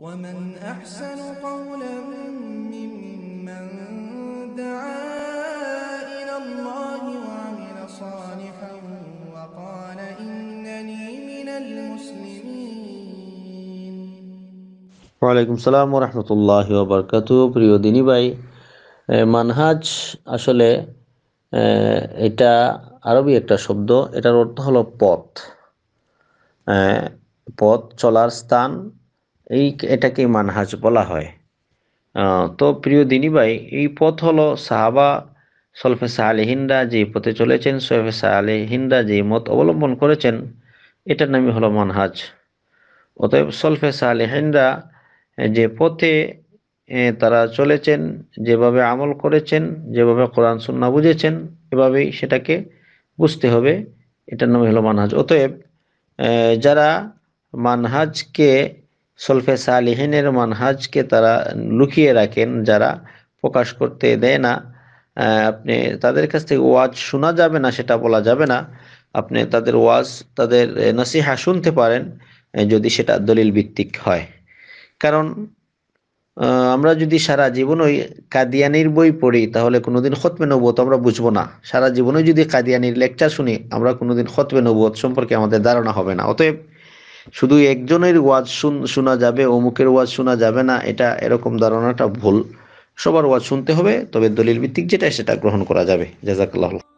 ومن أحسن قولا ممن دعا إلى الله وعمل صالحا وقال إنني من المسلمين ওয়ালাইকুম সালাম রহমতুল্লাহ বরকাত প্রিয় দিনী ভাই মানহাজ আসলে এটা আরবি একটা শব্দ এটার অর্থ হলো পথ পথ চলার স্থান এই এটাকে মানহাজ বলা হয় তো প্রিয় দিনী ভাই এই পথ হলো সাহাবা সলফে আলিহিনরা যে পথে চলেছেন সলফে সালেহিনরা যে মত অবলম্বন করেছেন এটার নামই হলো মানহাজ অতএব সলফে সালেহিনরা যে পথে তারা চলেছেন যেভাবে আমল করেছেন যেভাবে কোরআন সুন্না বুঝেছেন এভাবেই সেটাকে বুঝতে হবে এটার নামই হলো মানহাজ অতএব যারা মানহাজকে সলফে সালিহিনের মানহাজকে তারা লুকিয়ে রাখেন যারা প্রকাশ করতে দেয় না আপনি তাদের কাছ থেকে ওয়াজ শোনা যাবে না সেটা বলা যাবে না আপনি তাদের ওয়াজ তাদের নসিহা শুনতে পারেন যদি সেটা দলিল ভিত্তিক হয় কারণ আমরা যদি সারা জীবন ওই কাদিয়ানির বই পড়ি তাহলে কোনোদিন খতমে নবত আমরা বুঝবো না সারা জীবনে যদি কাদিয়ানির লেকচার শুনি আমরা কোনোদিন খতমে নবত সম্পর্কে আমাদের ধারণা হবে না অতএব শুধু একজনের ওয়াজ শোনা যাবে অমুকের ওয়াজ শোনা যাবে না এটা এরকম ধারণাটা ভুল সবার ওয়াজ শুনতে হবে তবে দলিল ভিত্তিক যেটা সেটা গ্রহণ করা যাবে জাজাকাল্লাহ